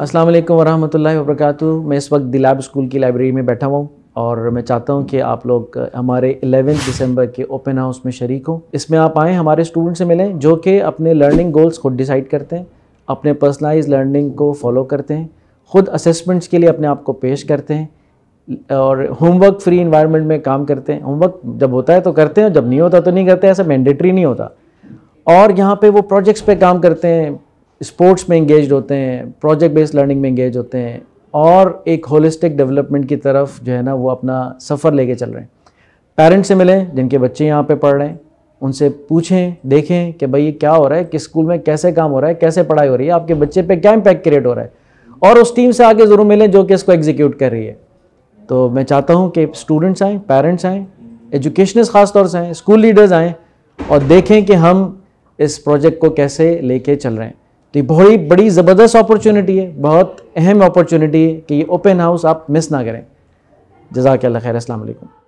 अस्सलाम वालेकुम वरहमतुल्लाहि वबरकत मैं इस वक्त दिलाब स्कूल की लाइब्रेरी में बैठा हुआ हूँ और मैं चाहता हूँ कि आप लोग हमारे 11 दिसंबर के ओपन हाउस में शरीक हों इसमें आप आएँ हमारे स्टूडेंट से मिलें जो कि अपने लर्निंग गोल्स खुद डिसाइड करते हैं अपने पर्सनलाइज लर्निंग को फॉलो करते हैं खुद असेसमेंट्स के लिए अपने आप को पेश करते हैं और होमवर्क फ्री इन्वायरमेंट में काम करते हैं होमवर्क जब होता है तो करते हैं जब नहीं होता तो नहीं करते ऐसा मैंडेटरी नहीं होता और यहाँ पे वो प्रोजेक्ट्स पे काम करते हैं स्पोर्ट्स में इंगेज होते हैं प्रोजेक्ट बेस्ड लर्निंग में इंगेज होते हैं और एक होलिस्टिक डेवलपमेंट की तरफ जो है ना वो अपना सफ़र लेके चल रहे हैं पेरेंट्स से मिलें जिनके बच्चे यहाँ पे पढ़ रहे हैं उनसे पूछें देखें कि भाई ये क्या हो रहा है किस स्कूल में कैसे काम हो रहा है कैसे पढ़ाई हो रही है आपके बच्चे पे क्या इम्पैक्ट क्रिएट हो रहा है और उस टीम से आगे ज़रूर मिलें जो कि इसको एग्जीक्यूट कर रही है तो मैं चाहता हूँ कि स्टूडेंट्स आएँ पेरेंट्स आएँ एजुकेशनस खासतौर से आएँ स्कूल लीडर्स आएँ और देखें कि हम इस प्रोजेक्ट को कैसे लेके चल रहे हैं तो ये बहुत ही बड़ी ज़बरदस्त अपॉर्चुनिटी है बहुत अहम अपॉर्चुनिटी है कि ये ओपन हाउस आप मिस ना करें जजाक खैर असल